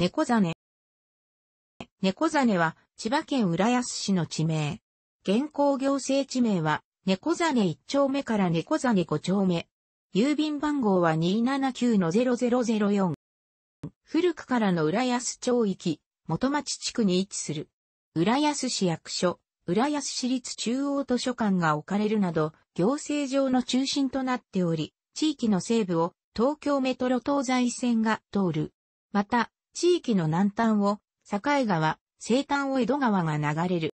猫ネ。猫ネは千葉県浦安市の地名。現行行政地名は猫ネ1丁目から猫ネ5丁目。郵便番号は279-0004。古くからの浦安町域、元町地区に位置する。浦安市役所、浦安市立中央図書館が置かれるなど、行政上の中心となっており、地域の西部を東京メトロ東西線が通る。また、地域の南端を、境川、西端を江戸川が流れる。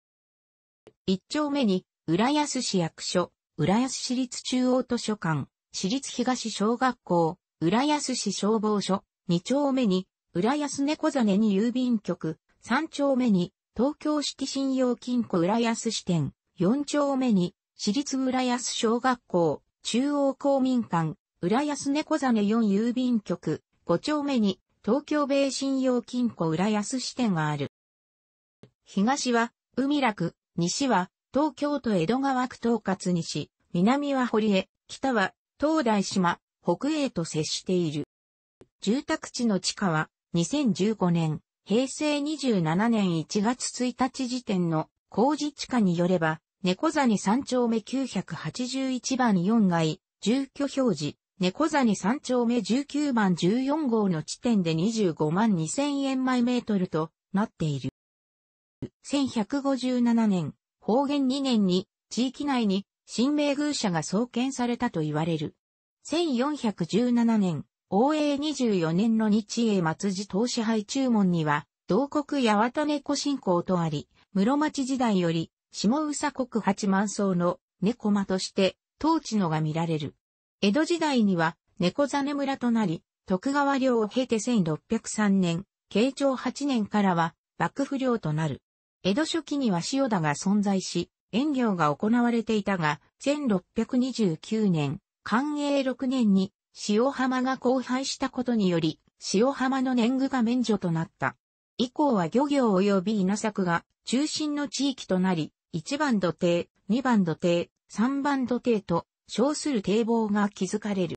一丁目に、浦安市役所、浦安市立中央図書館、市立東小学校、浦安市消防署、二丁目に、浦安猫座根に郵便局、三丁目に、東京式信用金庫浦安支店、四丁目に、市立浦安小学校、中央公民館、浦安猫座根4郵便局、五丁目に、東京米信用金庫浦安支店がある。東は海楽、西は東京都江戸川区東葛西、南は堀江、北は東大島、北栄と接している。住宅地の地下は2015年、平成27年1月1日時点の工事地下によれば、猫座に3丁目981番4階、住居表示、猫谷三丁目19番14号の地点で25万2000円枚メートルとなっている。1157年、方言2年に地域内に新名宮社が創建されたと言われる。1417年、応永24年の日英松寺投資配注文には、同国八幡猫信仰とあり、室町時代より、下宇佐国八万層の猫間として、当地のが見られる。江戸時代には猫根村となり、徳川領を経て1603年、慶長8年からは幕府領となる。江戸初期には塩田が存在し、遠行が行われていたが、1629年、寛永6年に塩浜が荒廃したことにより、塩浜の年貢が免除となった。以降は漁業及び稲作が中心の地域となり、1番土手、2番土手、3番土手と称する堤防が築かれる。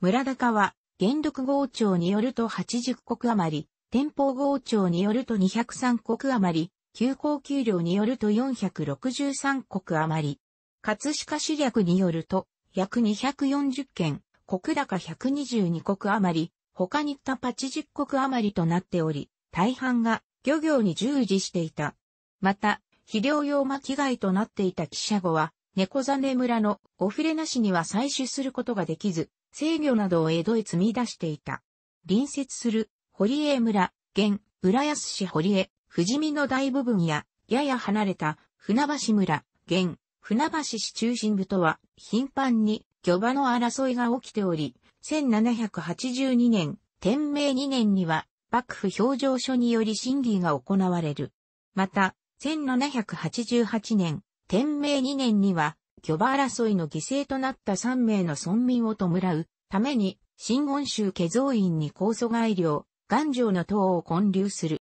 村高は、元禄豪庁によると80国余り、天保豪庁によると203国余り、旧高給料によると463国余り。葛飾市略によると、約240件、国高122国余り、他に他80国余りとなっており、大半が漁業に従事していた。また、肥料用巻貝となっていた汽車後は、猫ザネ村のオフレナ市には採取することができず、制御などを江戸へ積み出していた。隣接する堀江村、現、浦安市堀江、富士見の大部分や、やや離れた船橋村、現、船橋市中心部とは、頻繁に漁場の争いが起きており、1782年、天明2年には、幕府表情書により審議が行われる。また、1788年、天明2年には、巨馬争いの犠牲となった3名の村民を弔うために、新温州下蔵院に高祖外領、岩城の塔を建立する。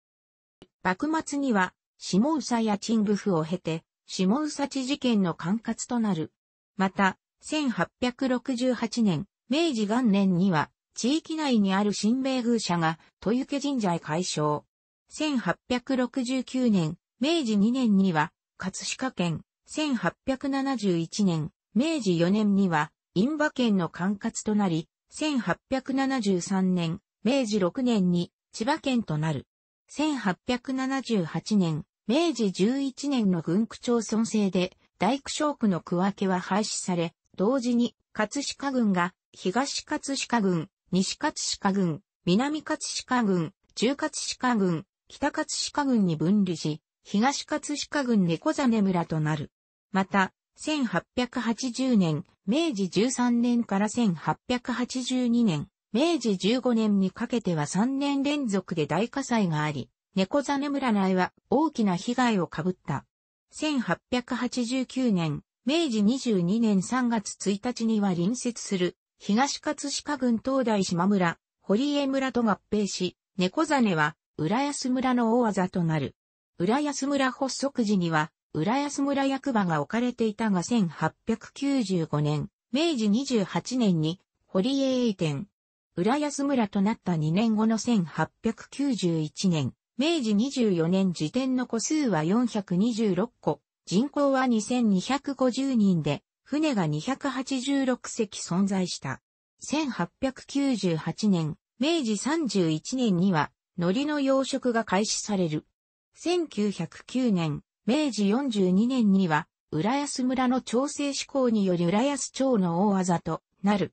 幕末には、下総や陳部府を経て、下総地事件の管轄となる。また、1868年、明治元年には、地域内にある新米宮社が、豊池神社へ改称。1869年、明治2年には、葛飾県、1871年、明治4年には、印馬県の管轄となり、1873年、明治6年に千葉県となる。1878年、明治11年の軍区町村制で、大工商区の区分けは廃止され、同時に、葛飾郡が、東葛飾郡、西葛飾郡、南葛飾郡、中葛飾郡、北葛飾郡に分離し、東葛飾郡猫座根村となる。また、1880年、明治13年から1882年、明治15年にかけては3年連続で大火災があり、猫ザネ村内は大きな被害をかぶった。1889年、明治22年3月1日には隣接する東葛飾郡東大島村、堀江村と合併し、猫ザネは浦安村の大技となる。浦安村発足時には浦安村役場が置かれていたが1895年、明治28年に堀江移店、浦安村となった2年後の1891年、明治24年時点の個数は426個、人口は2250人で、船が286隻存在した。1898年、明治31年には、海苔の養殖が開始される。1909年、明治42年には、浦安村の調整志向により浦安町の大技となる。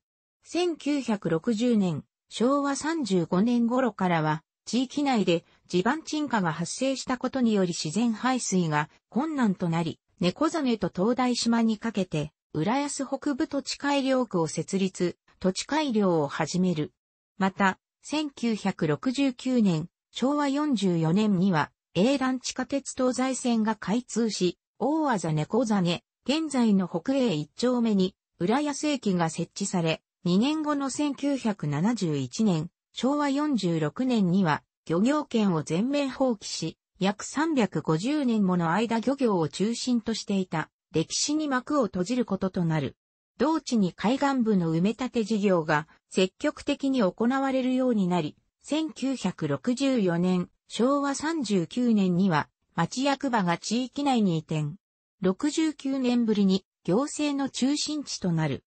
1960年、昭和35年頃からは、地域内で地盤沈下が発生したことにより自然排水が困難となり、猫ザ根と東大島にかけて、浦安北部土地改良区を設立、土地改良を始める。また、1969年、昭和44年には、英蘭地下鉄東西線が開通し、大技猫座根、現在の北栄一丁目に、浦安駅が設置され、2年後の1971年、昭和46年には、漁業権を全面放棄し、約350年もの間漁業を中心としていた、歴史に幕を閉じることとなる。同地に海岸部の埋め立て事業が積極的に行われるようになり、1964年、昭和39年には町役場が地域内に移転。69年ぶりに行政の中心地となる。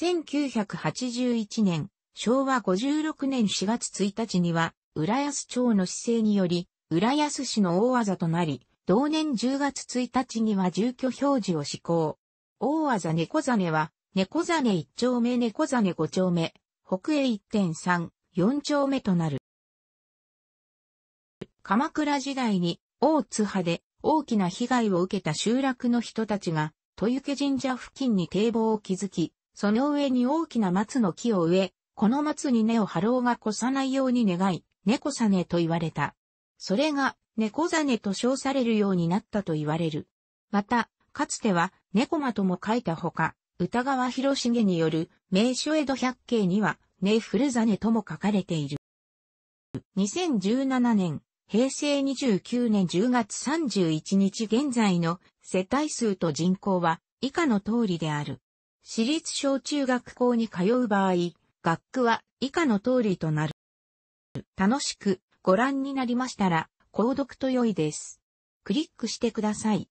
1981年、昭和56年4月1日には、浦安町の市政により、浦安市の大技となり、同年10月1日には住居表示を施行。大技猫ザ根は、猫ザ根1丁目猫ザ根5丁目、北栄1.3、4丁目となる。鎌倉時代に大津波で大きな被害を受けた集落の人たちが、豊池神社付近に堤防を築き、その上に大きな松の木を植え、この松に根を張ろうが越さないように願い、猫さねと言われた。それが、猫ざねと称されるようになったと言われる。また、かつては、猫間とも書いたほか、歌川広重による、名所江戸百景には、根古るざとも書かれている。2017年、平成29年10月31日現在の世帯数と人口は以下の通りである。私立小中学校に通う場合、学区は以下の通りとなる。楽しくご覧になりましたら、購読と良いです。クリックしてください。